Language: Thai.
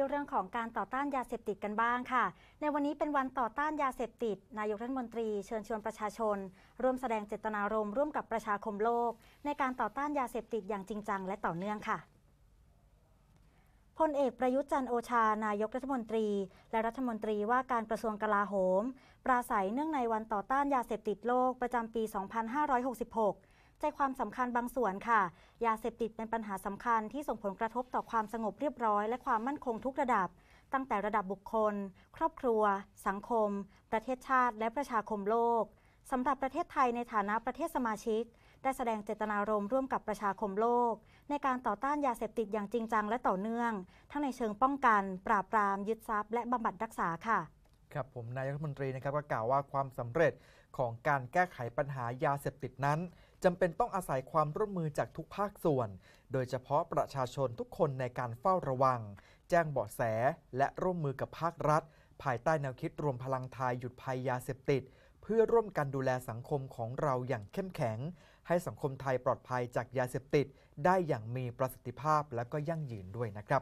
ที่เรื่องของการต่อต้านยาเสพติดกันบ้างค่ะ ในวันนี้เป็นวันต่อต้านยาเสพติด นายกรัฐมนตรีเชิญชวนประชาชน ร่วมแสดงเจตนารมณ์ร่วมกับประชาคมโลก ในการต่อต้านยาเสพติดอย่างจริงจังและต่อเนื่องค่ะพลเอกประยุทธ์จันโอชา นายกรัฐมนตรีและรัฐมนตรีว่าการกระทรวงกลาโหม ปราศัยเนื่องในวันต่อต้านยาเสพติดโลกประจำปี 2566ใจความสำคัญบางส่วนค่ะ ยาเสพติดเป็นปัญหาสำคัญ ที่ส่งผลกระทบต่อความสงบเรียบร้อยและความมั่นคงทุกระดับ ตั้งแต่ระดับบุคคล ครอบครัว สังคม ประเทศชาติ และประชาคมโลกสำหรับประเทศไทยในฐานะประเทศสมาชิก ได้แสดงเจตนารมณ์ร่วมกับประชาคมโลก ในการต่อต้านยาเสพติดอย่างจริงจังและต่อเนื่อง ทั้งในเชิงป้องกันปราบปรามยึดทรัพย์และบำบัดรักษาค่ะ ครับผมนายรัฐมนตรีนะครับก็กล่าวว่าความสำเร็จของการแก้ไขปัญหายาเสพติดนั้นจำเป็นต้องอาศัยความร่วมมือจากทุกภาคส่วน โดยเฉพาะประชาชนทุกคนในการเฝ้าระวัง แจ้งเบาะแส และร่วมมือกับภาครัฐ ภายใต้แนวคิดรวมพลังไทยหยุดภัยยาเสพติด เพื่อร่วมกันดูแลสังคมของเราอย่างเข้มแข็ง ให้สังคมไทยปลอดภัยจากยาเสพติด ได้อย่างมีประสิทธิภาพและก็ยั่งยืนด้วยนะครับ